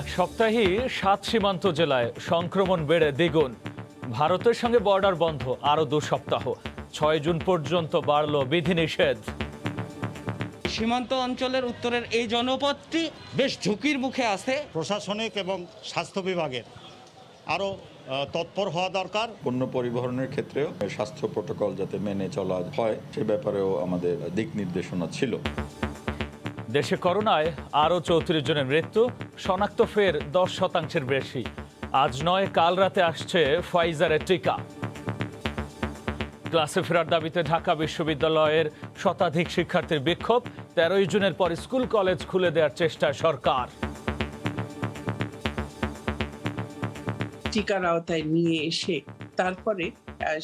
এক সপ্তাহে সাত সীমান্ত জেলায় সংক্রমণ বেড়ে দ্বিগুণ ভারতের সঙ্গে বর্ডার বন্ধ আরও দু সপ্তাহ ছয় জুন পর্যন্ত বাড়ল বিধিনিষেধ সীমান্ত অঞ্চলের উত্তরের এই জনপদটি বেশ ঝুঁকির মুখে আছে প্রশাসনিক এবং স্বাস্থ্য বিভাগের আরও তৎপর হওয়া দরকার পণ্য পরিবহনের ক্ষেত্রেও স্বাস্থ্য প্রোটোকল যাতে মেনে চলা হয় সে ব্যাপারেও আমাদের দিক নির্দেশনা ছিল দেশে করোনায় আরও চৌত্রিশ জনের মৃত্যু শনাক্ত ফের দশ শতাংশের বেশি আজ নয় কাল রাতে আসছে ফাইজারের টিকা ক্লাসে ফেরার দাবিতে ঢাকা বিশ্ববিদ্যালয়ের শতাধিক শিক্ষার্থীর বিক্ষোভ তেরোই জুনের পর স্কুল কলেজ খুলে দেওয়ার চেষ্টা সরকার টিকার আওতায় নিয়ে এসে তারপরে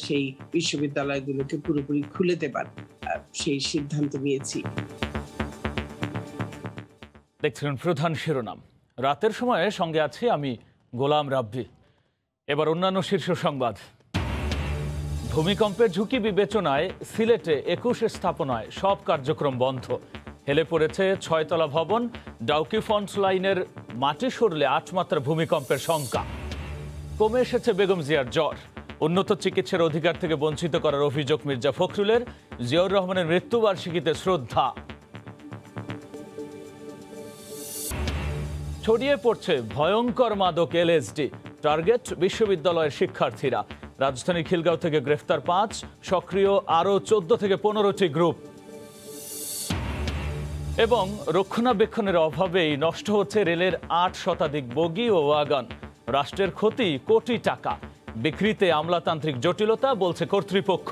সেই বিশ্ববিদ্যালয়গুলোকে পুরোপুরি খুলে দেবার সেই সিদ্ধান্ত নিয়েছি দেখছিলেন প্রধান শিরোনাম রাতের সময়ে সঙ্গে আছি আমি গোলাম রাব্বি এবার অন্যান্য শীর্ষ সংবাদ ভূমিকম্পের ঝুঁকি বিবেচনায় সিলেটে একুশ স্থাপনায় সব কার্যক্রম বন্ধ হেলে পড়েছে ছয়তলা ভবন ডাউকি ফন্ট লাইনের মাটি সরলে আটমাত্রা ভূমিকম্পের শঙ্কা কমে এসেছে বেগম জিয়ার জ্বর উন্নত চিকিৎসার অধিকার থেকে বঞ্চিত করার অভিযোগ মির্জা ফখরুলের জিয়াউর রহমানের মৃত্যুবার্ষিকীতে শ্রদ্ধা ছড়িয়ে পড়ছে ভয়ঙ্কর মাদক এলএসডি টার্গেট বিশ্ববিদ্যালয়ের শিক্ষার্থীরা রাজধানীর খিলগাঁও থেকে গ্রেফতার পাঁচ সক্রিয় আরও চোদ্দ থেকে পনেরোটি গ্রুপ এবং রক্ষণাবেক্ষণের অভাবেই নষ্ট হচ্ছে রেলের আট শতাধিক বগি ও ওয়াগন রাষ্ট্রের ক্ষতি কোটি টাকা বিক্রিতে আমলাতান্ত্রিক জটিলতা বলছে কর্তৃপক্ষ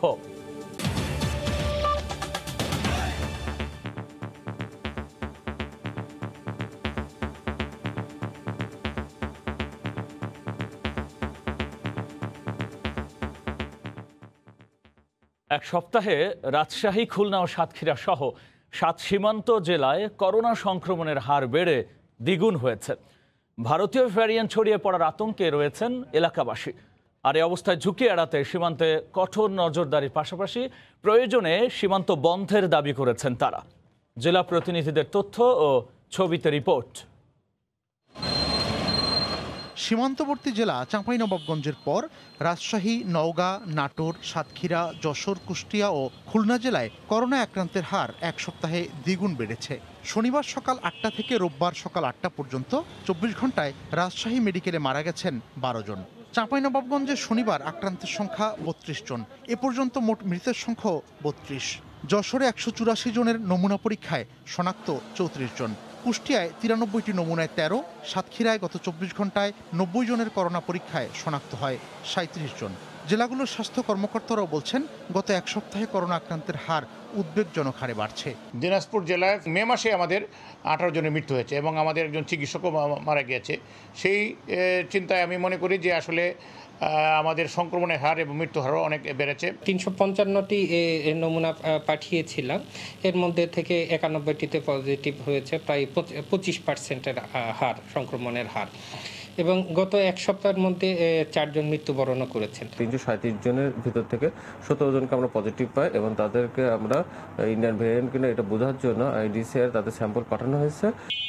এক সপ্তাহে রাজশাহী খুলনা ও সাতক্ষীরা সহ সাত সীমান্ত জেলায় করোনা সংক্রমণের হার বেড়ে দ্বিগুণ হয়েছে ভারতীয় ভ্যারিয়েন্ট ছড়িয়ে পড়ার আতঙ্কে রয়েছেন এলাকাবাসী আর এই অবস্থায় ঝুঁকি এড়াতে সীমান্তে কঠোর নজরদারির পাশাপাশি প্রয়োজনে সীমান্ত বন্ধের দাবি করেছেন তারা জেলা প্রতিনিধিদের তথ্য ও ছবিতে রিপোর্ট সীমান্তবর্তী জেলা চাঁপাইনবাবগঞ্জের পর রাজশাহী নওগাঁ নাটোর সাতক্ষীরা যশোর কুষ্টিয়া ও খুলনা জেলায় করোনা আক্রান্তের হার এক সপ্তাহে দ্বিগুণ বেড়েছে শনিবার সকাল আটটা থেকে রোববার সকাল আটটা পর্যন্ত চব্বিশ ঘন্টায় রাজশাহী মেডিকেলে মারা গেছেন বারো জন চাঁপাইনবাবগঞ্জে শনিবার আক্রান্তের সংখ্যা বত্রিশ জন এ পর্যন্ত মোট মৃতের সংখ্যা বত্রিশ যশোরে একশো চুরাশি জনের নমুনা পরীক্ষায় শনাক্ত চৌত্রিশ জন কুষ্টিয়ায় তিরানব্বইটি নমুনায় তেরো সাতক্ষীরায় গত চব্বিশ ঘন্টায় নব্বই জনের করোনা পরীক্ষায় শনাক্ত হয় সাঁত্রিশ জন জেলাগুলোর স্বাস্থ্য কর্মকর্তারাও বলছেন গত এক সপ্তাহে করোনা আক্রান্তের হার উদ্বেগজনক হারে বাড়ছে দিনাজপুর জেলায় মে মাসে আমাদের আঠারো জনের মৃত্যু হয়েছে এবং আমাদের একজন চিকিৎসকও মারা গিয়েছে সেই চিন্তায় আমি মনে করি যে আসলে আমাদের সংক্রমণের হার এবং মৃত্যু হারও অনেক বেড়েছে তিনশো পঞ্চান্নটি নমুনা পাঠিয়েছিলাম এর মধ্যে থেকে একানব্বইটিতে পজিটিভ হয়েছে প্রায় পঁচিশ পার্সেন্টের হার সংক্রমণের হার এবং গত এক সপ্তাহের মধ্যে চারজন মৃত্যুবরণ করেছেন তিনশো সাঁত্রিশ জনের ভিতর থেকে সতেরো জনকে আমরা পজিটিভ পাই এবং তাদেরকে আমরা ইন্ডিয়ান ভেরিয়েন্ট কিনা এটা বোঝার জন্য আইডিসিআর তাদের স্যাম্পল পাঠানো হয়েছে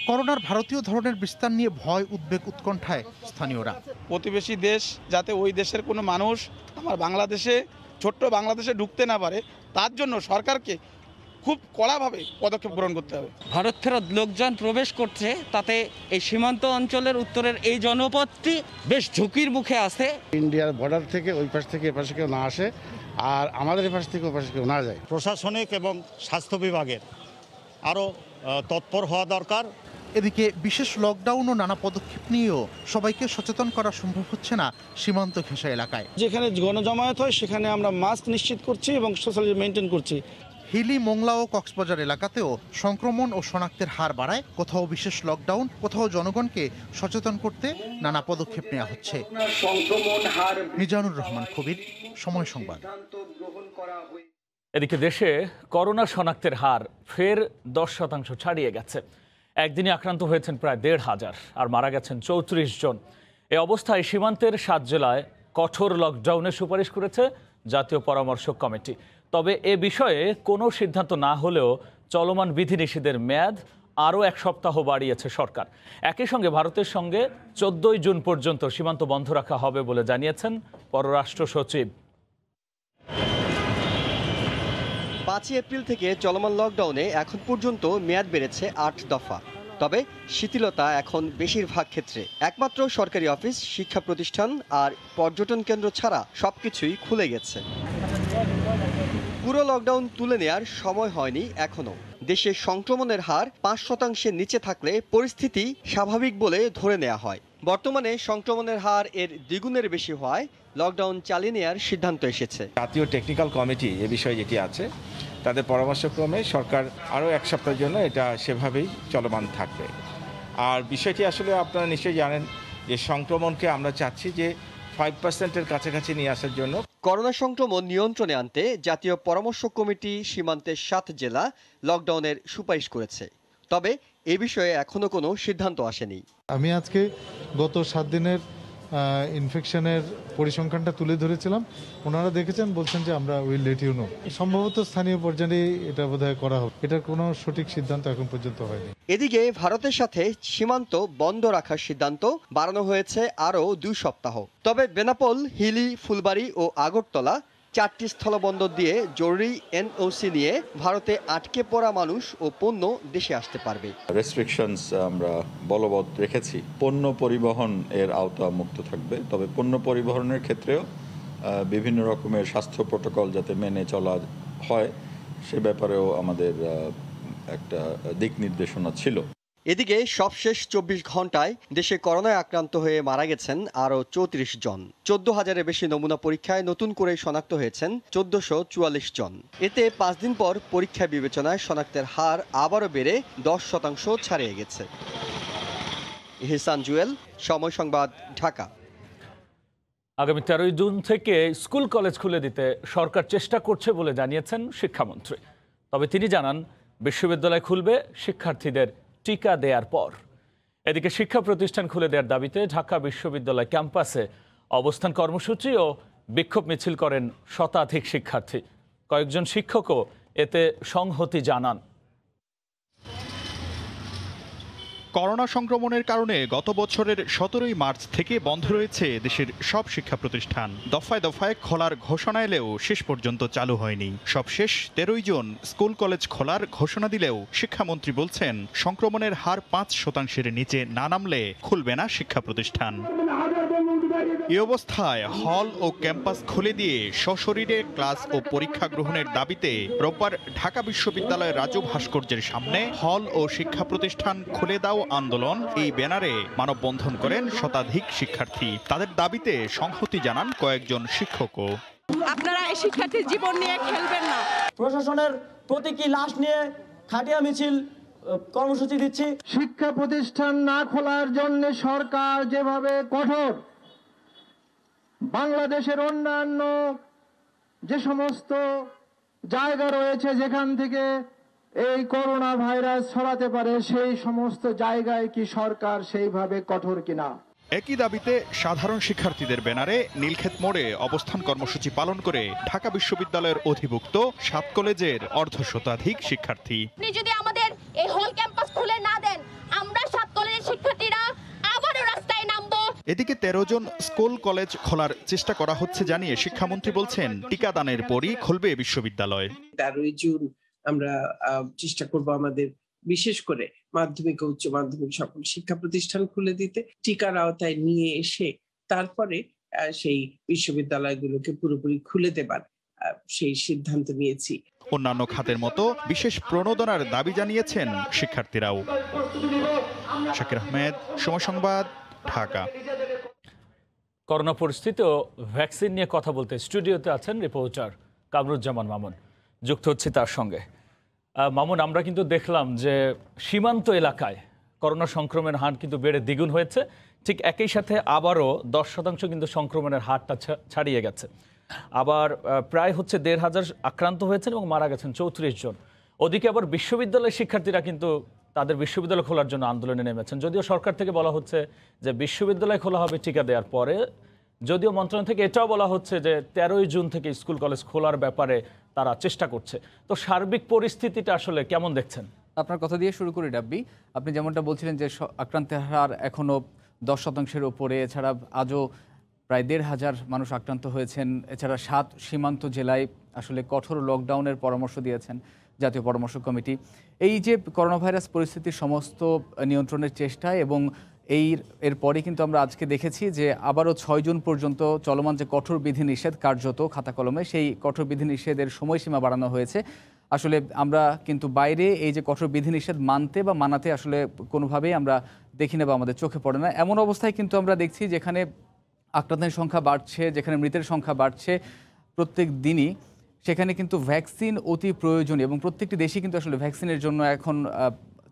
করোনার ভারতীয় ধরনের বিস্তার নিয়ে ভয় উদ্বেগ উৎকণ্ঠায় স্থানীয়রা প্রতিবেশী দেশ যাতে ওই দেশের কোনো মানুষ আমার বাংলাদেশে ছোট্ট বাংলাদেশে ঢুকতে না পারে তার জন্য সরকারকে খুব কড়াভাবে পদক্ষেপ গ্রহণ করতে হবে ভারত ফেরত লোকজন প্রবেশ করছে তাতে এই সীমান্ত অঞ্চলের উত্তরের এই জনপদটি বেশ ঝুঁকির মুখে আছে ইন্ডিয়ার বর্ডার থেকে ওই পাশ থেকে এপাশে কেউ না আসে আর আমাদের এপাশ থেকে ওপাশে কেউ না যায় প্রশাসনিক এবং স্বাস্থ্য বিভাগের আরও তৎপর হওয়া দরকার এদিকে বিশেষ লকডাউন ও নানা পদক্ষেপ নিয়েও সবাইকে সচেতন করা সম্ভব হচ্ছে না সীমান্ত ঘেঁষা এলাকায় যেখানে গণজমায়েত হয় সেখানে আমরা মাস্ক নিশ্চিত করছি এবং সোশ্যাল মেনটেন করছি হিলি মোংলা ও কক্সবাজার এলাকাতেও সংক্রমণ ও শনাক্তের হার বাড়ায় কোথাও বিশেষ লকডাউন কোথাও জনগণকে সচেতন করতে নানা পদক্ষেপ নেওয়া হচ্ছে মিজানুর রহমান সময় সংবাদ এদিকে দেশে করোনা শনাক্তের হার ফের দশ শতাংশ ছাড়িয়ে গেছে একদিনে আক্রান্ত হয়েছেন প্রায় দেড় হাজার আর মারা গেছেন চৌত্রিশ জন এ অবস্থায় সীমান্তের সাত জেলায় কঠোর লকডাউনের সুপারিশ করেছে জাতীয় পরামর্শ কমিটি তবে এ বিষয়ে কোনো সিদ্ধান্ত না হলেও চলমান বিধিনিষেধের মেয়াদ আরও এক সপ্তাহ বাড়িয়েছে সরকার একই সঙ্গে ভারতের সঙ্গে চোদ্দই জুন পর্যন্ত সীমান্ত বন্ধ রাখা হবে বলে জানিয়েছেন পররাষ্ট্র সচিব পাঁচই এপ্রিল থেকে চলমান লকডাউনে এখন পর্যন্ত মেয়াদ বেড়েছে আট দফা তবে শিথিলতা এখন বেশিরভাগ ক্ষেত্রে একমাত্র সরকারি অফিস শিক্ষা প্রতিষ্ঠান আর পর্যটন কেন্দ্র ছাড়া সবকিছুই খুলে গেছে পুরো লকডাউন তুলে নেয়ার সময় হয়নি এখনও দেশে সংক্রমণের হার পাঁচ শতাংশের নিচে থাকলে পরিস্থিতি স্বাভাবিক বলে ধরে নেওয়া হয় বর্তমানে সংক্রমণের হার এর দ্বিগুণের বেশি হওয়ায় লকডাউন চালিয়ে নেওয়ার সিদ্ধান্ত এসেছে জাতীয় টেকনিক্যাল কমিটি এ বিষয়ে যেটি আছে তাদের পরামর্শক্রমে সরকার আরও এক সপ্তাহের জন্য এটা সেভাবেই চলমান থাকবে আর বিষয়টি আসলে আপনারা নিশ্চয়ই জানেন যে সংক্রমণকে আমরা চাচ্ছি যে ফাইভ পার্সেন্টের কাছাকাছি নিয়ে আসার জন্য করোনা সংক্রমণ নিয়ন্ত্রণে আনতে জাতীয় পরামর্শ কমিটি সীমান্তের সাত জেলা লকডাউনের সুপারিশ করেছে তবে এ বিষয়ে এখনো কোনো সিদ্ধান্ত আসেনি আমি আজকে গত সাত দিনের ইনফেকশনের পরিসংখ্যানটা তুলে ধরেছিলাম ওনারা দেখেছেন বলছেন যে আমরা উইল লেট ইউ নো সম্ভবত স্থানীয় পর্যায়ে এটা বোধহয় করা হবে এটার কোনো সঠিক সিদ্ধান্ত এখন পর্যন্ত হয়নি এদিকে ভারতের সাথে সীমান্ত বন্ধ রাখার সিদ্ধান্ত বাড়ানো হয়েছে আরও দুই সপ্তাহ তবে বেনাপোল হিলি ফুলবাড়ি ও আগরতলা চারটি স্থলবন্দর দিয়ে জরুরি এনওসি নিয়ে ভারতে আটকে পড়া মানুষ ও পণ্য দেশে আসতে পারবে রেস্ট্রিকশনস আমরা বলবৎ রেখেছি পণ্য পরিবহন এর আওতা মুক্ত থাকবে তবে পণ্য পরিবহনের ক্ষেত্রেও বিভিন্ন রকমের স্বাস্থ্য প্রোটোকল যাতে মেনে চলা হয় সে ব্যাপারেও আমাদের একটা দিক নির্দেশনা ছিল এদিকে সবশেষ চব্বিশ ঘন্টায় দেশে করোনায় আক্রান্ত হয়ে মারা গেছেন আরও চৌত্রিশ জন চোদ্দ হাজারের বেশি নমুনা পরীক্ষায় নতুন করে শনাক্ত হয়েছেন চোদ্দশো চুয়াল্লিশ জন এতে পাঁচ দিন পর পরীক্ষা বিবেচনায় শনাক্তের হার আবারও বেড়ে দশ শতাংশ ছাড়িয়ে গেছে হিসান জুয়েল সময় সংবাদ ঢাকা আগামী তেরোই জুন থেকে স্কুল কলেজ খুলে দিতে সরকার চেষ্টা করছে বলে জানিয়েছেন শিক্ষামন্ত্রী তবে তিনি জানান বিশ্ববিদ্যালয় খুলবে শিক্ষার্থীদের টিকা দেওয়ার পর এদিকে শিক্ষা প্রতিষ্ঠান খুলে দেওয়ার দাবিতে ঢাকা বিশ্ববিদ্যালয় ক্যাম্পাসে অবস্থান কর্মসূচি ও বিক্ষোভ মিছিল করেন শতাধিক শিক্ষার্থী কয়েকজন শিক্ষকও এতে সংহতি জানান করোনা সংক্রমণের কারণে গত বছরের সতেরোই মার্চ থেকে বন্ধ রয়েছে দেশের সব শিক্ষা প্রতিষ্ঠান দফায় দফায় খোলার ঘোষণা এলেও শেষ পর্যন্ত চালু হয়নি সবশেষ তেরোই জুন স্কুল কলেজ খোলার ঘোষণা দিলেও শিক্ষামন্ত্রী বলছেন সংক্রমণের হার পাঁচ শতাংশের নিচে না নামলে খুলবে না শিক্ষা প্রতিষ্ঠান এ অবস্থায় হল ও ক্যাম্পাস খুলে দিয়ে সশরীরে ক্লাস ও পরীক্ষা গ্রহণের দাবিতে রোববার ঢাকা বিশ্ববিদ্যালয়ের রাজু ভাস্কর্যের সামনে হল ও শিক্ষা প্রতিষ্ঠান খুলে দাও আন্দোলন এই ব্যানারে মানববন্ধন করেন শতাধিক শিক্ষার্থী তাদের দাবিতে সংহতি জানান কয়েকজন শিক্ষকও আপনারা এই শিক্ষার্থীর জীবন নিয়ে খেলবেন না প্রশাসনের প্রতি কি লাশ নিয়ে খাটিয়া মিছিল কর্মসূচি দিচ্ছি শিক্ষা প্রতিষ্ঠান না খোলার জন্য সরকার যেভাবে কঠোর বাংলাদেশের অন্যান্য যে সমস্ত জায়গা রয়েছে যেখান থেকে এই করোনা ভাইরাস ছড়াতে পারে সেই সমস্ত জায়গায় কি সরকার সেইভাবে কঠোর কিনা একই দাবিতে সাধারণ শিক্ষার্থীদের ব্যানারে নীলক্ষেত মোড়ে অবস্থান কর্মসূচি পালন করে ঢাকা বিশ্ববিদ্যালয়ের অধিভুক্ত সাত কলেজের অর্ধ শতাধিক শিক্ষার্থী যদি আমাদের এই হল ক্যাম্পাস খুলে না দেন আমরা সাত কলেজের শিক্ষার্থীরা এদিকে তেরো জন স্কুল কলেজ খোলার চেষ্টা করা হচ্ছে জানিয়ে শিক্ষামন্ত্রী বলছেন টিকাদানের পরই খুলবে বিশ্ববিদ্যালয় তেরোই জুন আমরা চেষ্টা করব আমাদের বিশেষ করে মাধ্যমিক উচ্চ মাধ্যমিক সকল শিক্ষা প্রতিষ্ঠান খুলে দিতে টিকার আওতায় নিয়ে এসে তারপরে সেই বিশ্ববিদ্যালয়গুলোকে পুরোপুরি খুলে দেবার সেই সিদ্ধান্ত নিয়েছি অন্যান্য খাতের মতো বিশেষ প্রণোদনার দাবি জানিয়েছেন শিক্ষার্থীরাও শাকির আহমেদ সময় সংবাদ ঢাকা করোনা পরিস্থিতিও ভ্যাকসিন নিয়ে কথা বলতে স্টুডিওতে আছেন রিপোর্টার কামরুজ্জামান মামুন যুক্ত হচ্ছে তার সঙ্গে মামুন আমরা কিন্তু দেখলাম যে সীমান্ত এলাকায় করোনা সংক্রমণের হার কিন্তু বেড়ে দ্বিগুণ হয়েছে ঠিক একই সাথে আবারও দশ শতাংশ কিন্তু সংক্রমণের হারটা ছাড়িয়ে গেছে আবার প্রায় হচ্ছে দেড় হাজার আক্রান্ত হয়েছেন এবং মারা গেছেন চৌত্রিশ জন ওদিকে আবার বিশ্ববিদ্যালয়ের শিক্ষার্থীরা কিন্তু তাদের বিশ্ববিদ্যালয় খোলার জন্য আন্দোলনে নেমেছেন যদিও সরকার থেকে বলা হচ্ছে যে বিশ্ববিদ্যালয় খোলা হবে টিকা দেওয়ার পরে যদিও মন্ত্রণালয় থেকে এটাও বলা হচ্ছে যে তেরোই জুন থেকে স্কুল কলেজ খোলার ব্যাপারে তারা চেষ্টা করছে তো সার্বিক পরিস্থিতিটা আসলে কেমন দেখছেন আপনার কথা দিয়ে শুরু করি ডাব্বি আপনি যেমনটা বলছিলেন যে আক্রান্তের হার এখনও দশ শতাংশের ওপরে এছাড়া আজও প্রায় দেড় হাজার মানুষ আক্রান্ত হয়েছেন এছাড়া সাত সীমান্ত জেলায় আসলে কঠোর লকডাউনের পরামর্শ দিয়েছেন জাতীয় পরামর্শ কমিটি এই যে করোনা ভাইরাস পরিস্থিতির সমস্ত নিয়ন্ত্রণের চেষ্টায় এবং এই এরপরে কিন্তু আমরা আজকে দেখেছি যে আবারও ছয় জুন পর্যন্ত চলমান যে কঠোর বিধিনিষেধ কার্যত খাতা কলমে সেই কঠোর বিধিনিষেধের সময়সীমা বাড়ানো হয়েছে আসলে আমরা কিন্তু বাইরে এই যে কঠোর বিধিনিষেধ মানতে বা মানাতে আসলে কোনোভাবেই আমরা দেখি না বা আমাদের চোখে পড়ে না এমন অবস্থায় কিন্তু আমরা দেখছি যেখানে আক্রান্তের সংখ্যা বাড়ছে যেখানে মৃতের সংখ্যা বাড়ছে প্রত্যেক দিনই সেখানে কিন্তু ভ্যাকসিন অতি প্রয়োজন এবং প্রত্যেকটি দেশই কিন্তু আসলে ভ্যাকসিনের জন্য এখন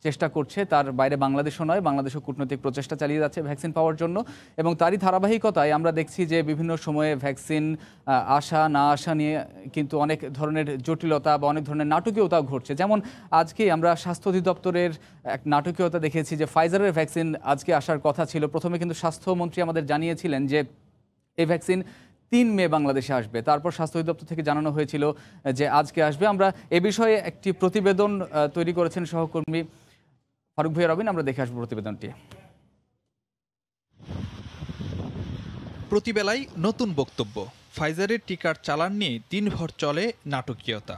চেষ্টা করছে তার বাইরে বাংলাদেশও নয় বাংলাদেশও কূটনৈতিক প্রচেষ্টা চালিয়ে যাচ্ছে ভ্যাকসিন পাওয়ার জন্য এবং তারই ধারাবাহিকতায় আমরা দেখছি যে বিভিন্ন সময়ে ভ্যাকসিন আসা না আসা নিয়ে কিন্তু অনেক ধরনের জটিলতা বা অনেক ধরনের নাটকীয়তা ঘটছে যেমন আজকে আমরা স্বাস্থ্য অধিদপ্তরের এক নাটকীয়তা দেখেছি যে ফাইজারের ভ্যাকসিন আজকে আসার কথা ছিল প্রথমে কিন্তু স্বাস্থ্যমন্ত্রী আমাদের জানিয়েছিলেন যে এই ভ্যাকসিন তিন মে বাংলাদেশে আসবে তারপর স্বাস্থ্য অধিদপ্তর থেকে জানানো হয়েছিল যে আজকে আসবে আমরা এ বিষয়ে একটি প্রতিবেদন তৈরি করেছেন সহকর্মী ফারুক ভাইয়া রবিন আমরা দেখে আসবো প্রতিবেদনটি প্রতিবেলায় নতুন বক্তব্য ফাইজারের টিকার চালান নিয়ে দিনভর চলে নাটকীয়তা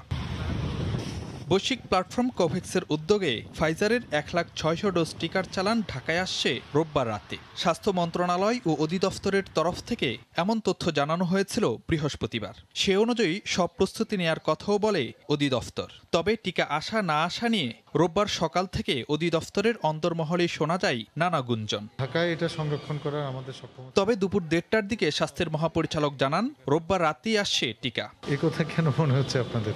বৈশ্বিক প্ল্যাটফর্ম কোভ্যাক্সের উদ্যোগে ফাইজারের এক লাখ ছয়শো ডোজ টিকার চালান ঢাকায় আসছে রোববার রাতে স্বাস্থ্য মন্ত্রণালয় ও অধিদপ্তরের তরফ থেকে এমন তথ্য জানানো হয়েছিল বৃহস্পতিবার সে অনুযায়ী সব প্রস্তুতি নেয়ার কথাও বলে অধিদপ্তর তবে টিকা আসা না আসা নিয়ে রোববার সকাল থেকে অধিদপ্তরের অন্তর্মহলে শোনা যায় নানা গুঞ্জন ঢাকায় এটা সংরক্ষণ করার আমাদের তবে দুপুর দেড়টার দিকে স্বাস্থ্যের মহাপরিচালক জানান রোববার রাতেই আসছে টিকা একথা কেন মনে হচ্ছে আপনাদের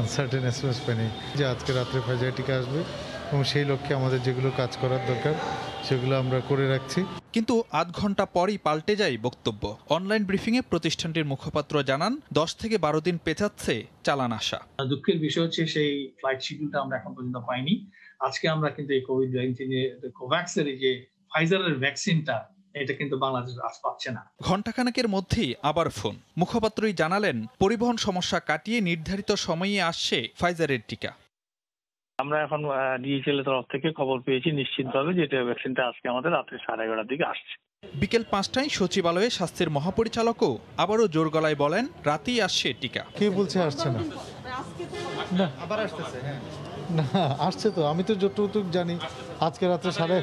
আনসার্টেন এক্সপ্রেস পাইনি যে আজকে রাত্রে টিকা আসবে এবং সেই লক্ষ্যে আমাদের যেগুলো কাজ করার দরকার সেগুলো আমরা করে রাখছি কিন্তু আধ ঘন্টা পরই পাল্টে যায় বক্তব্য অনলাইন ব্রিফিংয়ে প্রতিষ্ঠানটির মুখপাত্র জানান দশ থেকে বারো দিন পেঁচাচ্ছে চালান আসা দুঃখের বিষয় হচ্ছে সেই ফ্লাইট শিডিউলটা আমরা এখন পর্যন্ত পাইনি আজকে আমরা কিন্তু এই কোভিড নাইন্টিনের কোভ্যাক্সের যে ফাইজারের ভ্যাকসিনটা এটা কিন্তু বাংলাদেশ আজ পাচ্ছে না ঘণ্টাখানেকের মধ্যেই আবার ফোন মুখপাত্রই জানালেন পরিবহন সমস্যা কাটিয়ে নির্ধারিত সময়ে আসছে ফাইজারের টিকা আমরা এখন ডিএইচএল তরফ থেকে খবর পেয়েছি নিশ্চিতভাবে যে এটা ভ্যাকসিনটা আজকে আমাদের রাত্রে সাড়ে এগারোটার দিকে আসছে বিকেল পাঁচটায় সচিবালয়ে স্বাস্থ্যের মহাপরিচালকও আবারও জোর গলায় বলেন রাতেই আসছে টিকা কে বলছে আসছে না আবার আসতেছে হ্যাঁ আসছে তো আমি তো যতটুক জানি আজকে রাত্রে সাড়ে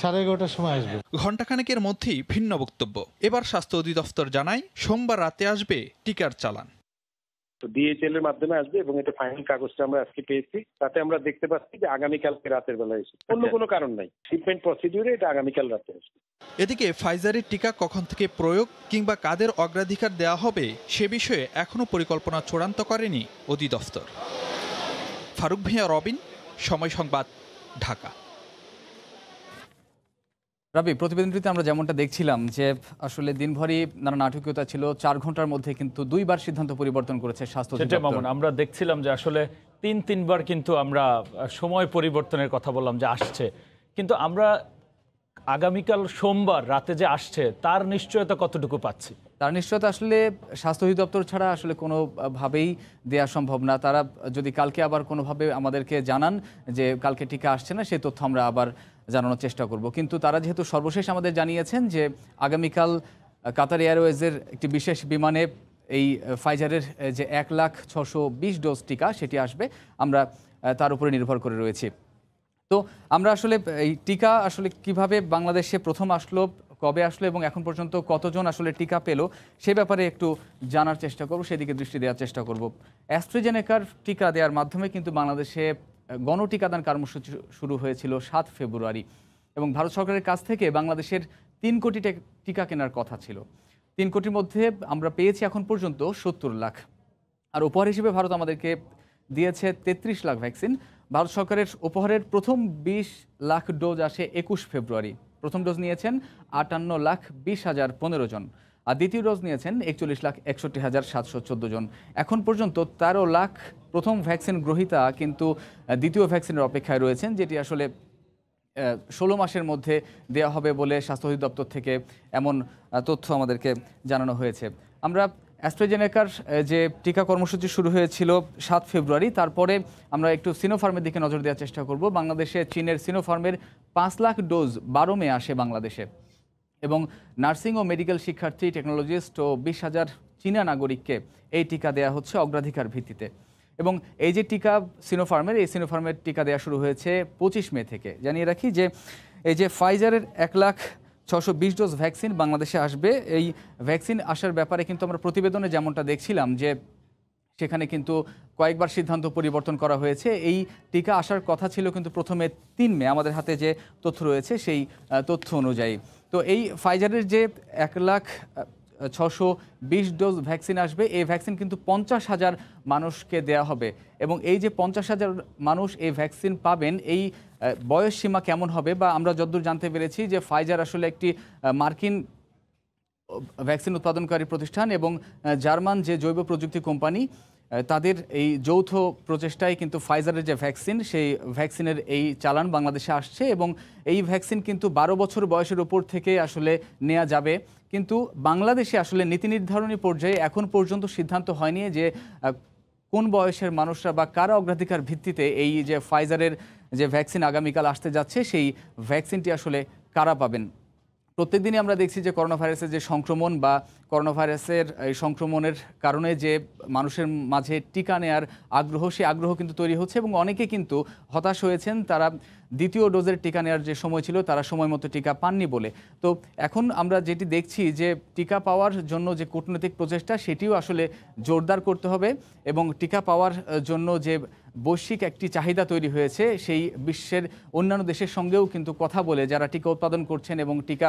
সাড়ে এগারোটার সময় আসবে ঘণ্টাখানেকের মধ্যেই ভিন্ন বক্তব্য এবার স্বাস্থ্য অধিদপ্তর জানায় সোমবার রাতে আসবে টিকার চালান তো ডিএইচএল এর মাধ্যমে আসবে এবং এটা ফাইনাল কাগজটা আমরা আজকে পেয়েছি তাতে আমরা দেখতে পাচ্ছি যে আগামীকালকে রাতের বেলা এসে অন্য আচ্ছা। কোনো কারণ নাই ট্রিটমেন্ট প্রসিডিউরে এটা আগামীকাল রাতে আসবে এদিকে ফাইজারের টিকা কখন থেকে প্রয়োগ কিংবা কাদের অগ্রাধিকার দেওয়া হবে সে বিষয়ে এখনো পরিকল্পনা চূড়ান্ত করেনি অধিদপ্তর ফারুক ভিয়া রবিন সময় সংবাদ ঢাকা রাবি প্রতিবেদনটিতে আমরা যেমনটা দেখছিলাম যে আসলে দিনভরই নানা নাটকীয়তা ছিল চার ঘন্টার মধ্যে কিন্তু দুইবার সিদ্ধান্ত পরিবর্তন করেছে স্বাস্থ্য আমরা দেখছিলাম যে আসলে তিন তিনবার কিন্তু আমরা সময় পরিবর্তনের কথা বললাম যে আসছে কিন্তু আমরা আগামীকাল সোমবার রাতে যে আসছে তার নিশ্চয়তা কতটুকু পাচ্ছি তার নিশ্চয়তা আসলে স্বাস্থ্য অধিদপ্তর ছাড়া আসলে কোনোভাবেই দেওয়া সম্ভব না তারা যদি কালকে আবার কোনোভাবে আমাদেরকে জানান যে কালকে টিকা আসছে না সেই তথ্য আমরা আবার জানানোর চেষ্টা করব কিন্তু তারা যেহেতু সর্বশেষ আমাদের জানিয়েছেন যে আগামীকাল কাতার এয়ারওয়েজের একটি বিশেষ বিমানে এই ফাইজারের যে এক লাখ ছশো ডোজ টিকা সেটি আসবে আমরা তার উপরে নির্ভর করে রয়েছি তো আমরা আসলে এই টিকা আসলে কিভাবে বাংলাদেশে প্রথম আসলো কবে আসলো এবং এখন পর্যন্ত কতজন আসলে টিকা পেল সে ব্যাপারে একটু জানার চেষ্টা করব সেদিকে দৃষ্টি দেওয়ার চেষ্টা করব অ্যাস্ট্রোজেনেকার টিকা দেওয়ার মাধ্যমে কিন্তু বাংলাদেশে গণটিকাদান কর্মসূচি শুরু হয়েছিল সাত ফেব্রুয়ারি এবং ভারত সরকারের কাছ থেকে বাংলাদেশের তিন কোটি টিকা কেনার কথা ছিল তিন কোটির মধ্যে আমরা পেয়েছি এখন পর্যন্ত সত্তর লাখ আর উপহার হিসেবে ভারত আমাদেরকে দিয়েছে তেত্রিশ লাখ ভ্যাকসিন ভারত সরকারের উপহারের প্রথম ২০ লাখ ডোজ আসে একুশ ফেব্রুয়ারি প্রথম ডোজ নিয়েছেন আটান্ন লাখ বিশ হাজার পনেরো জন আর দ্বিতীয় ডোজ নিয়েছেন একচল্লিশ লাখ একষট্টি হাজার সাতশো চোদ্দো জন এখন পর্যন্ত তেরো লাখ প্রথম ভ্যাকসিন গ্রহীতা কিন্তু দ্বিতীয় ভ্যাকসিনের অপেক্ষায় রয়েছেন যেটি আসলে ষোলো মাসের মধ্যে দেওয়া হবে বলে স্বাস্থ্য অধিদপ্তর থেকে এমন তথ্য আমাদেরকে জানানো হয়েছে আমরা অ্যাস্ট্রাজেনেকার যে টিকা কর্মসূচি শুরু হয়েছিল সাত ফেব্রুয়ারি তারপরে আমরা একটু সিনোফার্মের দিকে নজর দেওয়ার চেষ্টা করব বাংলাদেশে চীনের সিনোফার্মের পাঁচ লাখ ডোজ বারো মে আসে বাংলাদেশে এবং নার্সিং ও মেডিকেল শিক্ষার্থী টেকনোলজিস্ট ও বিশ হাজার চীনা নাগরিককে এই টিকা দেয়া হচ্ছে অগ্রাধিকার ভিত্তিতে এবং এই যে টিকা সিনোফার্মের এই সিনোফার্মের টিকা দেওয়া শুরু হয়েছে পঁচিশ মে থেকে জানিয়ে রাখি যে এই যে ফাইজারের এক লাখ ছশো বিশ ডোজ ভ্যাকসিন বাংলাদেশে আসবে এই ভ্যাকসিন আসার ব্যাপারে কিন্তু আমরা প্রতিবেদনে যেমনটা দেখছিলাম যে সেখানে কিন্তু কয়েকবার সিদ্ধান্ত পরিবর্তন করা হয়েছে এই টিকা আসার কথা ছিল কিন্তু প্রথমে তিন মে আমাদের হাতে যে তথ্য রয়েছে সেই তথ্য অনুযায়ী তো এই ফাইজারের যে এক লাখ ছশো বিশ ডোজ ভ্যাকসিন আসবে এই ভ্যাকসিন কিন্তু পঞ্চাশ হাজার মানুষকে দেয়া হবে এবং এই যে পঞ্চাশ হাজার মানুষ এই ভ্যাকসিন পাবেন এই বয়স সীমা কেমন হবে বা আমরা যদ্দূর জানতে পেরেছি যে ফাইজার আসলে একটি মার্কিন ভ্যাকসিন উৎপাদনকারী প্রতিষ্ঠান এবং জার্মান যে জৈব প্রযুক্তি কোম্পানি তাদের এই যৌথ প্রচেষ্টায় কিন্তু ফাইজারের যে ভ্যাকসিন সেই ভ্যাকসিনের এই চালান বাংলাদেশে আসছে এবং এই ভ্যাকসিন কিন্তু বারো বছর বয়সের উপর থেকে আসলে নেওয়া যাবে কিন্তু বাংলাদেশে আসলে নীতি নির্ধারণী পর্যায়ে এখন পর্যন্ত সিদ্ধান্ত হয়নি যে কোন বয়সের মানুষরা বা কারা অগ্রাধিকার ভিত্তিতে এই যে ফাইজারের যে ভ্যাকসিন আগামীকাল আসতে যাচ্ছে সেই ভ্যাকসিনটি আসলে কারা পাবেন প্রত্যেকদিনই আমরা দেখছি যে করোনা ভাইরাসের যে সংক্রমণ বা করোনা ভাইরাসের এই সংক্রমণের কারণে যে মানুষের মাঝে টিকা নেয়ার আগ্রহ সেই আগ্রহ কিন্তু তৈরি হচ্ছে এবং অনেকে কিন্তু হতাশ হয়েছেন তারা দ্বিতীয় ডোজের টিকা নেওয়ার যে সময় ছিল তারা সময় মতো টিকা পাননি বলে তো এখন আমরা যেটি দেখছি যে টিকা পাওয়ার জন্য যে কূটনৈতিক প্রচেষ্টা সেটিও আসলে জোরদার করতে হবে এবং টিকা পাওয়ার জন্য যে বৈশ্বিক একটি চাহিদা তৈরি হয়েছে সেই বিশ্বের অন্যান্য দেশের সঙ্গেও কিন্তু কথা বলে যারা টিকা উৎপাদন করছেন এবং টিকা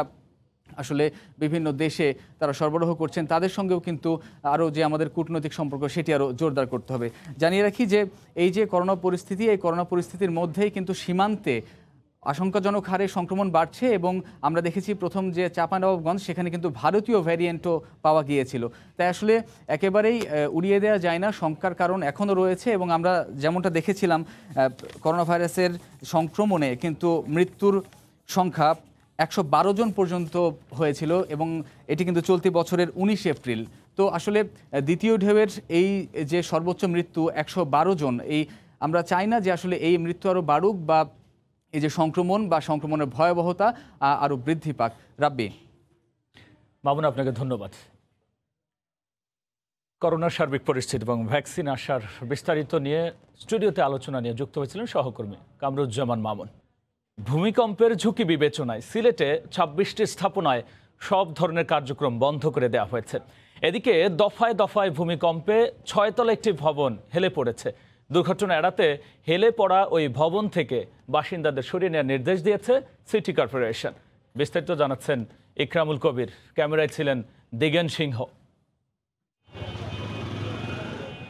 আসলে বিভিন্ন দেশে তারা সরবরাহ করছেন তাদের সঙ্গেও কিন্তু আরও যে আমাদের কূটনৈতিক সম্পর্ক সেটি আরও জোরদার করতে হবে জানিয়ে রাখি যে এই যে করোনা পরিস্থিতি এই করোনা পরিস্থিতির মধ্যেই কিন্তু সীমান্তে আশঙ্কাজনক হারে সংক্রমণ বাড়ছে এবং আমরা দেখেছি প্রথম যে চাপানবাবগঞ্জ সেখানে কিন্তু ভারতীয় ভ্যারিয়েন্টও পাওয়া গিয়েছিল তাই আসলে একেবারেই উড়িয়ে দেওয়া যায় না শঙ্কার কারণ এখনও রয়েছে এবং আমরা যেমনটা দেখেছিলাম করোনা ভাইরাসের সংক্রমণে কিন্তু মৃত্যুর সংখ্যা একশো জন পর্যন্ত হয়েছিল এবং এটি কিন্তু চলতি বছরের ১৯ এপ্রিল তো আসলে দ্বিতীয় ঢেউয়ের এই যে সর্বোচ্চ মৃত্যু একশো জন এই আমরা চাই না যে আসলে এই মৃত্যু আরও বাড়ুক বা এই যে সংক্রমণ বা সংক্রমণের ভয়াবহতা আরও বৃদ্ধি পাক রাব্বি মামুন আপনাকে ধন্যবাদ করোনার সার্বিক পরিস্থিতি এবং ভ্যাকসিন আসার বিস্তারিত নিয়ে স্টুডিওতে আলোচনা নিয়ে যুক্ত হয়েছিলেন সহকর্মী কামরুজ্জামান মামুন ভূমিকম্পের ঝুঁকি বিবেচনায় সিলেটে ছাব্বিশটি স্থাপনায় সব ধরনের কার্যক্রম বন্ধ করে দেওয়া হয়েছে এদিকে দফায় দফায় ভূমিকম্পে ছয়তলা একটি ভবন হেলে পড়েছে দুর্ঘটনা এড়াতে হেলে পড়া ওই ভবন থেকে বাসিন্দাদের সরিয়ে নেওয়ার নির্দেশ দিয়েছে সিটি কর্পোরেশন বিস্তারিত জানাচ্ছেন ইকরামুল কবির ক্যামেরায় ছিলেন দিগেন সিংহ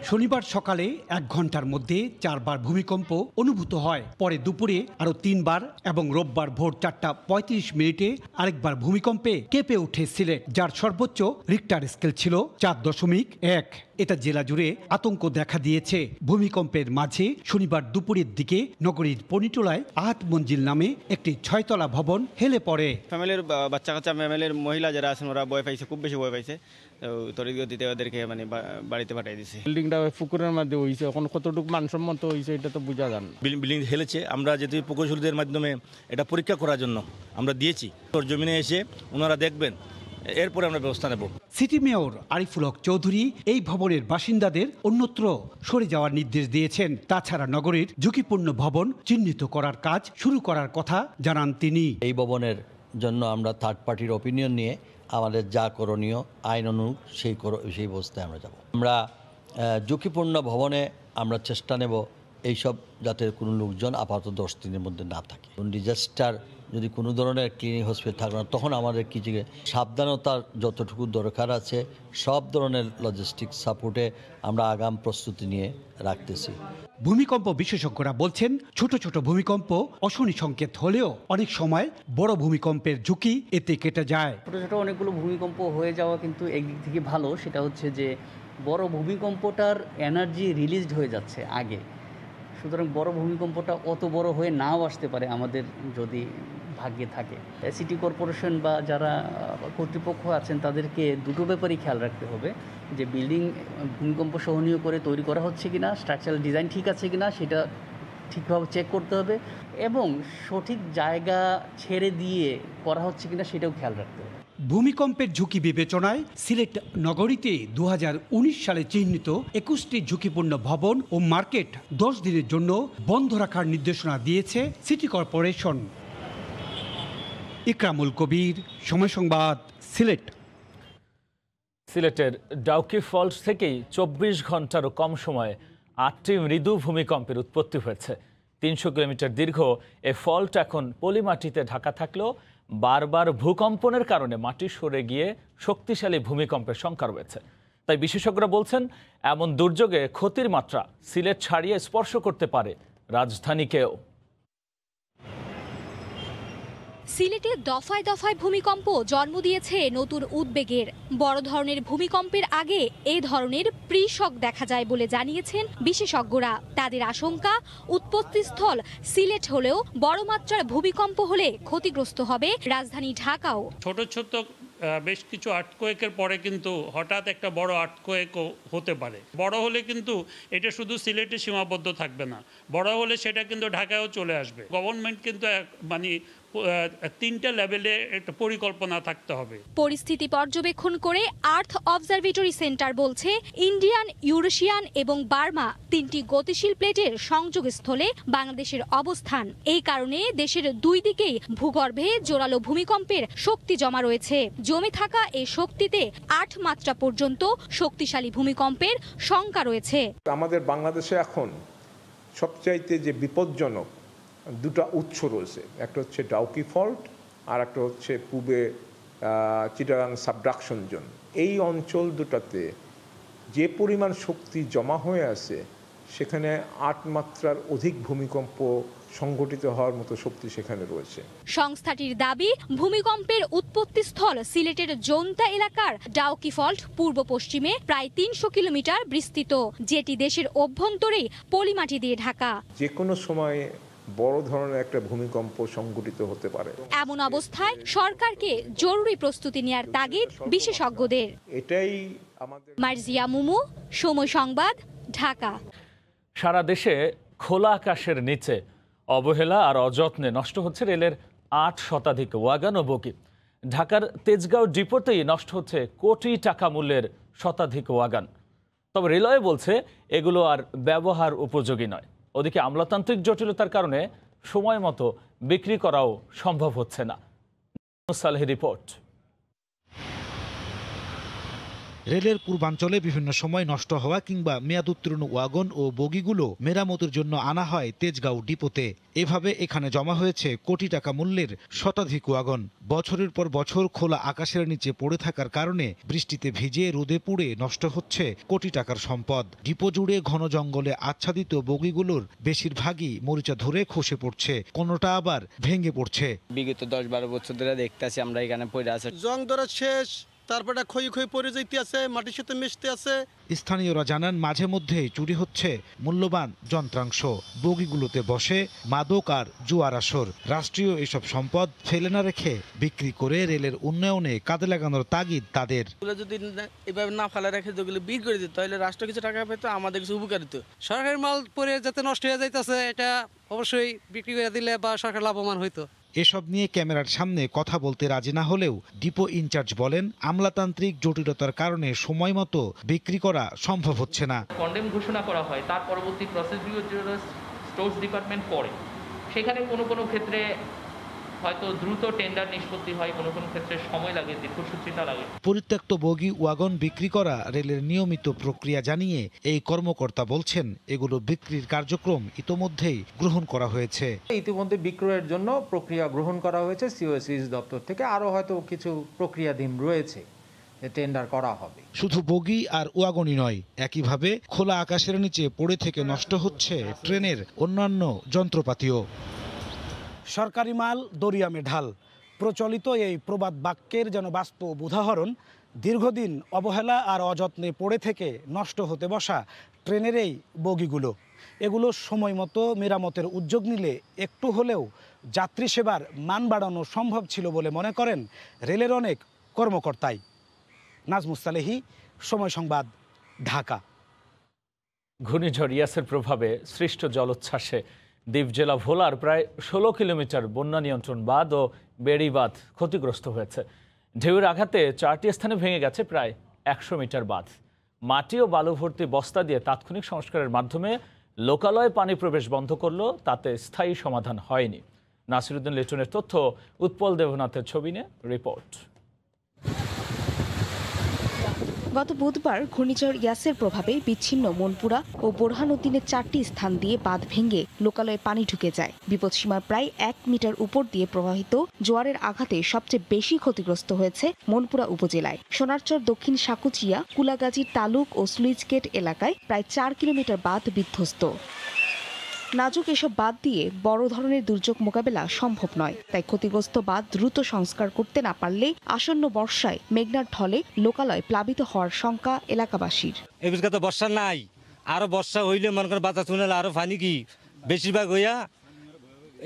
শনিবার সকালে এক ঘন্টার মধ্যে চারবার ভূমিকম্প অনুভূত হয় পরে দুপুরে আরও তিনবার এবং রোববার ভোর চারটা পঁয়ত্রিশ মিনিটে আরেকবার ভূমিকম্পে কেঁপে উঠে সিলেট যার সর্বোচ্চ রিক্টার স্কেল ছিল চার দশমিক এক এটা জেলা জুড়ে আতঙ্ক দেখা দিয়েছে ভূমিকম্পের মাঝে শনিবার দুপুরের দিকে নগরীর পনিটোলায় আহাত মঞ্জিল নামে একটি ছয়তলা ভবন হেলে পড়ে ফ্যামিলির বাচ্চা কাচ্চা ফ্যামিলির মহিলা যারা আছেন ওরা বয় পাইছে খুব বেশি বয় পাইছে মানে বাড়িতে পাঠিয়ে দিছে বিল্ডিংটা পুকুরের এখন কতটুকু মানসম্মত এটা তো যান বিল্ডিং হেলেছে আমরা মাধ্যমে এটা পরীক্ষা করার জন্য আমরা দিয়েছি এসে ওনারা দেখবেন এরপরে আমরা ব্যবস্থা নেব সিটি মেয়র আরিফুল হক চৌধুরী এই ভবনের বাসিন্দাদের অন্যত্র সরে যাওয়ার নির্দেশ দিয়েছেন তাছাড়া নগরের ঝুঁকিপূর্ণ ভবন চিহ্নিত করার কাজ শুরু করার কথা জানান তিনি এই ভবনের জন্য আমরা থার্ড পার্টির অপিনিয়ন নিয়ে আমাদের যা করণীয় আইন অনুরূপ সেই কর সেই অবস্থায় আমরা যাব আমরা ঝুঁকিপূর্ণ ভবনে আমরা চেষ্টা নেব এইসব যাতে কোনো লোকজন আপাতত দশ দিনের মধ্যে না থাকে ডিজাস্টার যদি কোনো ধরনের ক্লিনিক হসপিটাল থাকে না তখন আমাদের কিছু সাবধানতার যতটুকু দরকার আছে সব ধরনের লজিস্টিক সাপোর্টে আমরা আগাম প্রস্তুতি নিয়ে রাখতেছি ভূমিকম্প বিশেষজ্ঞরা বলছেন ছোট ছোট ভূমিকম্প অশনি সংকেত হলেও অনেক সময় বড় ভূমিকম্পের ঝুঁকি এতে কেটে যায় ছোট ছোট অনেকগুলো ভূমিকম্প হয়ে যাওয়া কিন্তু একদিক থেকে ভালো সেটা হচ্ছে যে বড় ভূমিকম্পটার এনার্জি রিলিজড হয়ে যাচ্ছে আগে সুতরাং বড় ভূমিকম্পটা অত বড় হয়ে নাও আসতে পারে আমাদের যদি ভাগ্যে থাকে সিটি কর্পোরেশন বা যারা কর্তৃপক্ষ আছেন তাদেরকে দুটো ব্যাপারেই খেয়াল রাখতে হবে যে বিল্ডিং ভূমিকম্প সহনীয় করে তৈরি করা হচ্ছে কি না স্ট্রাকচারাল ডিজাইন ঠিক আছে কি না সেটা ঠিকভাবে চেক করতে হবে এবং সঠিক জায়গা ছেড়ে দিয়ে করা হচ্ছে কিনা সেটাও খেয়াল রাখতে হবে ভূমিকম্পের ঝুঁকি বিবেচনায় সিলেট নগরীতে দু সালে চিহ্নিত একুশটি ঝুঁকিপূর্ণ ভবন ও মার্কেট দশ দিনের জন্য বন্ধ রাখার নির্দেশনা দিয়েছে সিটি কর্পোরেশন ইকরামুল কবির সময় সংবাদ সিলেট সিলেটের ডাউকি ফলস থেকেই চব্বিশ ঘন্টারও কম সময়ে আটটি মৃদু ভূমিকম্পের উৎপত্তি হয়েছে তিনশো কিলোমিটার দীর্ঘ এ ফল্ট এখন পলিমাটিতে ঢাকা থাকলেও বারবার ভূকম্পনের কারণে মাটি সরে গিয়ে শক্তিশালী ভূমিকম্পের সংখ্যা রয়েছে তাই বিশেষজ্ঞরা বলছেন এমন দুর্যোগে ক্ষতির মাত্রা সিলেট ছাড়িয়ে স্পর্শ করতে পারে রাজধানীকেও সিলেটে দফায় দফায় ভূমিকম্প জন্ম দিয়েছে নতুন উদ্বেগের বড় ধরনের ভূমিকম্পের আগে এ ধরনের প্রিশক দেখা যায় বলে জানিয়েছেন বিশেষজ্ঞরা তাদের আশঙ্কা উৎপত্তিস্থল সিলেট হলেও বড় মাত্রার ভূমিকম্প হলে ক্ষতিগ্রস্ত হবে রাজধানী ঢাকাও ছোট ছোট বেশ কিছু আটকোয়েকের পরে কিন্তু হঠাৎ একটা বড় আটকোয়েক হতে পারে বড় হলে কিন্তু এটা শুধু সিলেটে সীমাবদ্ধ থাকবে না বড় হলে সেটা কিন্তু ঢাকায়ও চলে আসবে গভর্নমেন্ট কিন্তু মানে তিনটা লেভেলে একটা পরিকল্পনা থাকতে হবে পরিস্থিতি পর্যবেক্ষণ করে আর্থ অবজারভেটরি সেন্টার বলছে ইন্ডিয়ান ইউরেশিয়ান এবং বার্মা তিনটি গতিশীল প্লেটের সংযোগস্থলে বাংলাদেশের অবস্থান এই কারণে দেশের দুই দিকেই ভূগর্ভে জোরালো ভূমিকম্পের শক্তি জমা রয়েছে জমে থাকা এই শক্তিতে আট মাত্রা পর্যন্ত শক্তিশালী ভূমিকম্পের শঙ্কা রয়েছে আমাদের বাংলাদেশে এখন সবচাইতে যে বিপজ্জনক দুটা উৎস রয়েছে একটা হচ্ছে ডাউকি ফল্ট আর একটা হচ্ছে পূবে চিটাগাং সাবডাকশন জোন এই অঞ্চল দুটাতে যে পরিমাণ শক্তি জমা হয়ে আছে সেখানে আট মাত্রার অধিক ভূমিকম্প সংঘটিত হওয়ার মতো শক্তি সেখানে রয়েছে সংস্থাটির দাবি ভূমিকম্পের উৎপত্তি স্থল সিলেটের জোনতা এলাকার ডাউকি ফল্ট পূর্ব পশ্চিমে প্রায় তিনশো কিলোমিটার বিস্তৃত যেটি দেশের অভ্যন্তরেই পলিমাটি দিয়ে ঢাকা যে কোনো সময়ে বড় ধরনের একটা ভূমিকম্প সংঘটিত হতে পারে এমন অবস্থায় সরকারকে জরুরি প্রস্তুতি নেয়ার তাগিদ বিশেষজ্ঞদের এটাই আমাদের মার্জিয়া মুমু সময় সংবাদ ঢাকা সারা দেশে খোলা আকাশের নিচে অবহেলা আর অযত্নে নষ্ট হচ্ছে রেলের আট শতাধিক ওয়াগান ও বগি ঢাকার তেজগাঁও ডিপোতেই নষ্ট হচ্ছে কোটি টাকা মূল্যের শতাধিক ওয়াগান তবে রেলওয়ে বলছে এগুলো আর ব্যবহার উপযোগী নয় ওদিকে আমলাতান্ত্রিক জটিলতার কারণে সময় মতো বিক্রি করাও সম্ভব হচ্ছে না সালেহ রিপোর্ট রেলের পূর্বাঞ্চলে বিভিন্ন সময় নষ্ট হওয়া কিংবা মেয়াদ উত্তীর্ণ ওয়াগন ও বগিগুলো মেরামতের জন্য আনা হয় তেজগাঁও ডিপোতে এভাবে এখানে জমা হয়েছে কোটি টাকা মূল্যের শতাধিক ওয়াগন বছরের পর বছর খোলা আকাশের নিচে পড়ে থাকার কারণে বৃষ্টিতে ভিজে রোদে পুড়ে নষ্ট হচ্ছে কোটি টাকার সম্পদ ডিপো জুড়ে ঘন জঙ্গলে আচ্ছাদিত বগিগুলোর বেশিরভাগই মরিচা ধরে খসে পড়ছে কোনোটা আবার ভেঙে পড়ছে বিগত দশ বারো বছর ধরে দেখতেছি আমরা এখানে পড়ে আছে জং ধরা শেষ তারপরে ক্ষয় ক্ষয় পড়ে যেতে আছে মাটির সাথে মিশতে আছে স্থানীয়রা জানান মাঝে মধ্যেই চুরি হচ্ছে মূল্যবান যন্ত্রাংশ বগিগুলোতে বসে মাদক আর জুয়ার আসর রাষ্ট্রীয় এসব সম্পদ ফেলে না রেখে বিক্রি করে রেলের উন্নয়নে কাজে লাগানোর তাগিদ তাদের যদি এভাবে না ফেলে রেখে যেগুলো বিক্রি করে দিত তাহলে রাষ্ট্র কিছু টাকা পেতো আমাদের কিছু উপকারিত সরকারের মাল পরে যাতে নষ্ট হয়ে যাইতেছে এটা অবশ্যই বিক্রি করে দিলে বা সরকার লাভবান হইতো এসব নিয়ে ক্যামেরার সামনে কথা বলতে রাজি না হলেও ডিপো ইনচার্জ বলেন আমলাতান্ত্রিক জটিলতার কারণে সময় মতো বিক্রি করা সম্ভব হচ্ছে না কন্ডেম ঘোষণা করা হয় তার পরবর্তী প্রসেসগুলো স্টোর্স ডিপার্টমেন্ট পড়ে সেখানে কোনো কোনো ক্ষেত্রে হয়তো দ্রুত টেন্ডার নিষ্পত্তি হয় কোনো কোনো ক্ষেত্রে সময় লাগে দীর্ঘসূত্রিতা লাগে পরিত্যক্ত বগি ওয়াগন বিক্রি করা রেলের নিয়মিত প্রক্রিয়া জানিয়ে এই কর্মকর্তা বলছেন এগুলো বিক্রির কার্যক্রম ইতোমধ্যেই গ্রহণ করা হয়েছে ইতিমধ্যে বিক্রয়ের জন্য প্রক্রিয়া গ্রহণ করা হয়েছে সিওএসিস দপ্তর থেকে আরও হয়তো কিছু প্রক্রিয়াধীন রয়েছে টেন্ডার করা হবে শুধু বগি আর ওয়াগনই নয় একইভাবে খোলা আকাশের নিচে পড়ে থেকে নষ্ট হচ্ছে ট্রেনের অন্যান্য যন্ত্রপাতিও সরকারি মাল দরিয়ামে ঢাল প্রচলিত এই প্রবাদ বাক্যের যেন বাস্তব উদাহরণ দীর্ঘদিন অবহেলা আর অযত্নে পড়ে থেকে নষ্ট হতে বসা ট্রেনের এই বগিগুলো এগুলো সময় মতো মেরামতের উদ্যোগ নিলে একটু হলেও যাত্রী সেবার মান বাড়ানো সম্ভব ছিল বলে মনে করেন রেলের অনেক কর্মকর্তাই নাজমুস্তালেহি সময় সংবাদ ঢাকা ঘূর্ণিঝড় ইয়াসের প্রভাবে সৃষ্ট জলোচ্ছ্বাসে দ্বীপ জেলা ভোলার প্রায় ষোলো কিলোমিটার বন্যা নিয়ন্ত্রণ বাঁধ ও বেড়ি বাঁধ ক্ষতিগ্রস্ত হয়েছে ঢেউর আঘাতে চারটি স্থানে ভেঙে গেছে প্রায় একশো মিটার বাঁধ মাটি ও বালু ভর্তি বস্তা দিয়ে তাৎক্ষণিক সংস্কারের মাধ্যমে লোকালয়ে পানি প্রবেশ বন্ধ করলো তাতে স্থায়ী সমাধান হয়নি নাসিরুদ্দিন লিটনের তথ্য উৎপল দেবনাথের ছবি নিয়ে রিপোর্ট গত বুধবার ঘূর্ণিঝড় ইয়াসের প্রভাবে বিচ্ছিন্ন মনপুরা ও বোরহানুদ্দিনের চারটি স্থান দিয়ে বাঁধ ভেঙে লোকালয়ে পানি ঢুকে যায় বিপদসীমার প্রায় এক মিটার উপর দিয়ে প্রবাহিত জোয়ারের আঘাতে সবচেয়ে বেশি ক্ষতিগ্রস্ত হয়েছে মনপুরা উপজেলায় সোনারচর দক্ষিণ সাকুচিয়া কুলাগাজীর তালুক ও স্লুইজগেট এলাকায় প্রায় চার কিলোমিটার বাঁধ বিধ্বস্ত নাজুক এসব বাদ দিয়ে বড় ধরনের দুর্যোগ মোকাবেলা সম্ভব নয় তাই ক্ষতিগ্রস্ত বাদ দ্রুত সংস্কার করতে না পারলে আসন্ন বর্ষায় মেঘনার ঢলে লোকালয় প্লাবিত হওয়ার শঙ্কা এলাকাবাসীর এবছর তো বর্ষা নাই আরো বর্ষা হইলে মনে করেন বাতাস শুনলে আরো পানি কি বেশিরভাগ হইয়া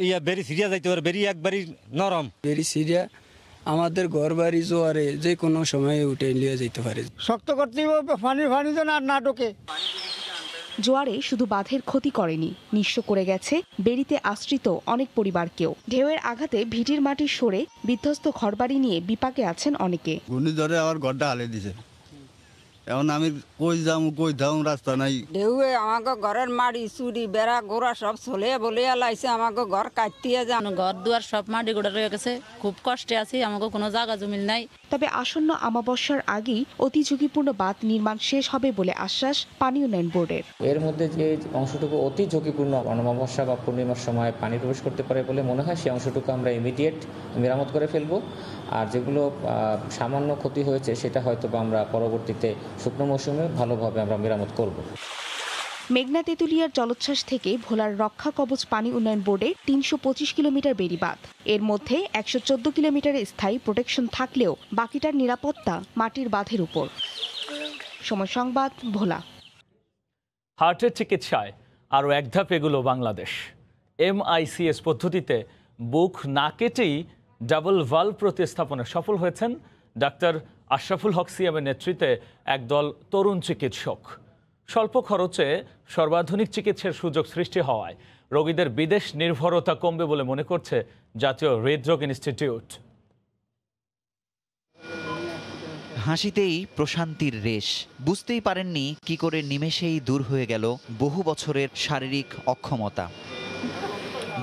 ইয়া বেরি সিরিয়া যাইতে পারে বেরি একবারই নরম বেরি সিরিয়া আমাদের ঘর বাড়ি জোয়ারে যে কোনো সময়ে উঠে নিয়ে যেতে পারে শক্ত করতে পানি ফানি তো না ঢোকে জোয়ারে শুধু বাঁধের ক্ষতি করেনি নিঃস্ব করে গেছে বেরিতে আশ্রিত অনেক পরিবারকেও ঢেউয়ের আঘাতে ভিটির মাটি সরে বিধ্বস্ত ঘরবাড়ি নিয়ে বিপাকে আছেন অনেকে ঘূর্ণিঝড়ে আবার ঘরটা হালে দিছে এখন আমি কই যাম কই থাম রাস্তা নাই ঢেউয়ে আমাকে ঘরের মাড়ি চুরি বেড়া গোড়া সব চলে বলে লাইছে আমাকে ঘর কাটতিয়ে যান ঘর দুয়ার সব মাটি গোড়া রয়ে গেছে খুব কষ্টে আছি আমাকে কোনো জায়গা জমিল নাই তবে আসন্ন আমাবস্যার আগেই অতি ঝুঁকিপূর্ণ বাঁধ নির্মাণ শেষ হবে বলে আশ্বাস পানি উন্নয়ন বোর্ডের এর মধ্যে যে অংশটুকু অতি ঝুঁকিপূর্ণ অমাবস্যা বা পূর্ণিমার সময় পানি প্রবেশ করতে পারে বলে মনে হয় সেই অংশটুকু আমরা ইমিডিয়েট মেরামত করে ফেলব আর যেগুলো সামান্য ক্ষতি হয়েছে সেটা হয়তো বা আমরা পরবর্তীতে শুকনো মৌসুমে ভালোভাবে আমরা মেরামত করব মেঘনা তেঁতুলিয়ার জলোচ্ছ্বাস থেকে ভোলার রক্ষা কবচ পানি উন্নয়ন বোর্ডে তিনশো পঁচিশ কিলোমিটার বেরিবাদ এর মধ্যে একশো চোদ্দ কিলোমিটারের স্থায়ী প্রোটেকশন থাকলেও বাকিটার নিরাপত্তা মাটির বাঁধের উপর সময় সংবাদ ভোলা হার্টের চিকিৎসায় আরও এক ধাপ এগুলো বাংলাদেশ এমআইসিএস পদ্ধতিতে বুক না কেটেই ডাবল ভাল প্রতিস্থাপনে সফল হয়েছেন ডাক্তার আশরাফুল হক সিএমের নেতৃত্বে একদল তরুণ চিকিৎসক স্বল্প খরচে সর্বাধুনিক চিকিৎসার সুযোগ সৃষ্টি হওয়ায় রোগীদের বিদেশ নির্ভরতা কমবে বলে মনে করছে জাতীয় হৃদরোগ ইনস্টিটিউট হাসিতেই প্রশান্তির রেশ বুঝতেই পারেননি কি করে নিমেষেই দূর হয়ে গেল বহু বছরের শারীরিক অক্ষমতা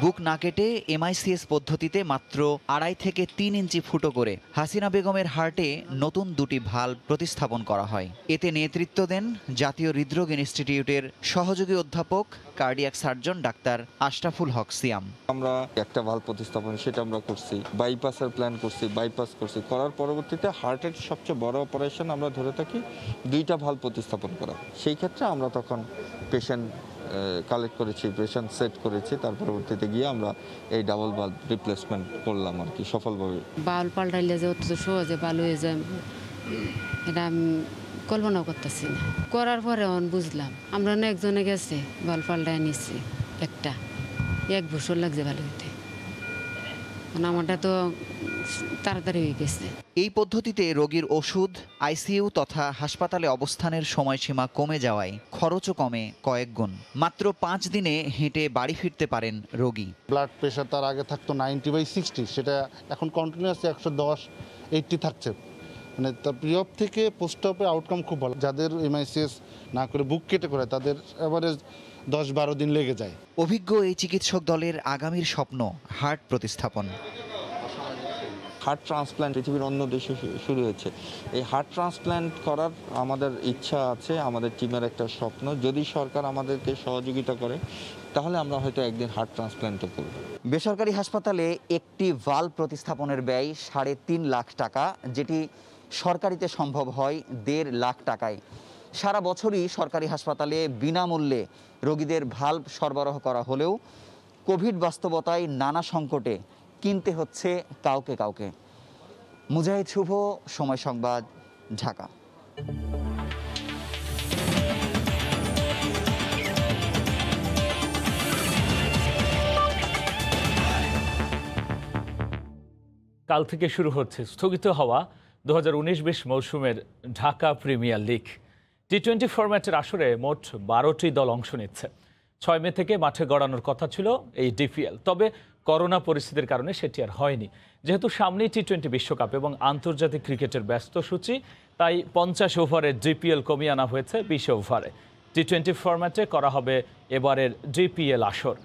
বুক না কেটে এমআইসিএস পদ্ধতিতে মাত্র আড়াই থেকে তিন ইঞ্চি ফুটো করে হাসিনা বেগমের হার্টে নতুন দুটি ভাল প্রতিস্থাপন করা হয় এতে নেতৃত্ব দেন জাতীয় হৃদরোগ ইনস্টিটিউটের সহযোগী অধ্যাপক cardiac surgeon doctor Ashraful Haque Siam আমরা একটা ভাল প্রতিস্থাপন সেটা আমরা করছি বাইপাসের প্ল্যান করছি বাইপাস করছি করার পরবর্তীতে হার্টের সবচেয়ে বড় অপারেশন আমরা ধরে থাকি দুইটা ভাল প্রতিস্থাপন করা সেই ক্ষেত্রে আমরা তখন পেশেন্ট কালেক্ট করেছি প্রেশান সেট করেছি তার পরবর্তীতে গিয়ে আমরা এই ডাবল বাল্ব রিপ্লেসমেন্ট করলাম আর কি সফলভাবে বাল পাল্টাইলে যে অত সহজে বাল হয়ে যায় এটা আমি কল্পনাও করতেছি না করার পরে অন বুঝলাম আমরা অনেকজনে গেছে বাল পাল্টায় নিচ্ছি একটা এক বছর লাগছে ভালো হইতে আমারটা তো তাড়াতাড়ি হয়ে গেছে এই পদ্ধতিতে রোগীর ওষুধ আইসিইউ তথা হাসপাতালে অবস্থানের সময়সীমা কমে যাওয়ায় খরচও কমে কয়েক গুণ মাত্র পাঁচ দিনে হেঁটে বাড়ি ফিরতে পারেন রোগী ব্লাড প্রেশার তার আগে থাকতো নাইনটি বাই সিক্সটি সেটা এখন কন্টিনিউয়াসলি একশো দশ এইটটি থাকছে মানে তার প্রিয়প থেকে পোস্ট অপে আউটকাম খুব ভালো যাদের এমআইসিএস না করে বুক কেটে করে তাদের অ্যাভারেজ দশ বারো দিন লেগে যায় অভিজ্ঞ এই চিকিৎসক দলের আগামীর স্বপ্ন হার্ট প্রতিস্থাপন হার্ট ট্রান্সপ্ল্যান্ট পৃথিবীর অন্য দেশে শুরু হয়েছে এই হার্ট ট্রান্সপ্ল্যান্ট করার আমাদের ইচ্ছা আছে আমাদের টিমের একটা স্বপ্ন যদি সরকার আমাদেরকে সহযোগিতা করে তাহলে আমরা হয়তো একদিন হার্ট ট্রান্সপ্ল্যান্টও করব বেসরকারি হাসপাতালে একটি ভাল প্রতিস্থাপনের ব্যয় সাড়ে তিন লাখ টাকা যেটি সরকারিতে সম্ভব হয় দেড় লাখ টাকায় সারা বছরই সরকারি হাসপাতালে বিনামূল্যে রোগীদের ভাল্ব সরবরাহ করা হলেও কোভিড বাস্তবতায় নানা সংকটে কিনতে হচ্ছে কাউকে কাউকে মুজাহিদ শুভ সময় সংবাদ ঢাকা কাল থেকে শুরু হচ্ছে স্থগিত হওয়া দু হাজার বিশ মৌসুমের Dhaka premier league T twenty ফরম্যাটের আসরে মোট বারোটি দল অংশ নিচ্ছে ছয় মে থেকে মাঠে গড়ানোর কথা ছিল এই ডিপিএল তবে করোনা পরিস্থিতির কারণে সেটি আর হয়নি যেহেতু সামনেই টি টোয়েন্টি বিশ্বকাপ এবং আন্তর্জাতিক ক্রিকেটের ব্যস্ত সূচি তাই পঞ্চাশ ওভারের ডিপিএল কমিয়ে আনা হয়েছে বিশ ওভারে টি টোয়েন্টি ফরম্যাটে করা হবে এবারের ডিপিএল আসর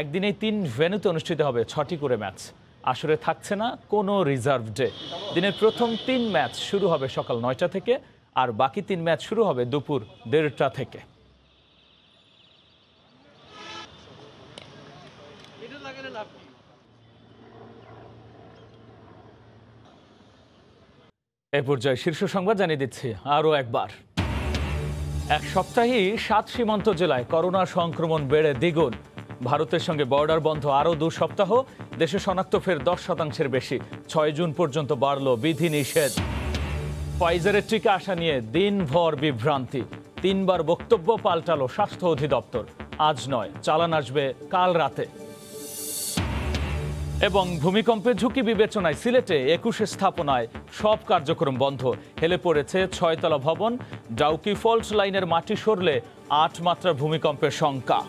একদিনে তিন ভেনুতে অনুষ্ঠিত হবে ছটি করে ম্যাচ আসরে থাকছে না কোনো রিজার্ভ ডে দিনের প্রথম তিন ম্যাচ শুরু হবে সকাল নয়টা থেকে আর বাকি তিন ম্যাচ শুরু হবে দুপুর দেড়টা থেকে এ পর্যায়ে শীর্ষ সংবাদ জানিয়ে দিচ্ছি আরও একবার এক সপ্তাহেই সাত সীমান্ত জেলায় করোনা সংক্রমণ বেড়ে দ্বিগুণ ভারতের সঙ্গে বর্ডার বন্ধ আরও দু সপ্তাহ দেশে শনাক্ত ফের দশ শতাংশের বেশি ছয় জুন পর্যন্ত বাড়ল নিষেধ ফাইজারের টিকা আসা নিয়ে দিনভর বিভ্রান্তি তিনবার বক্তব্য পাল্টালো স্বাস্থ্য অধিদপ্তর আজ নয় চালান আসবে কাল রাতে এবং ভূমিকম্পে ঝুঁকি বিবেচনায় সিলেটে একুশে স্থাপনায় সব কার্যক্রম বন্ধ হেলে পড়েছে ছয়তলা ভবন ডাউকি ফল্ট লাইনের মাটি সরলে আট মাত্রা ভূমিকম্পের শঙ্কা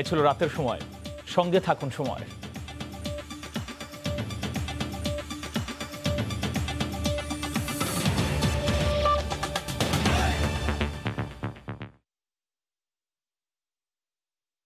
এ ছিল রাতের সময় সঙ্গে থাকুন সময়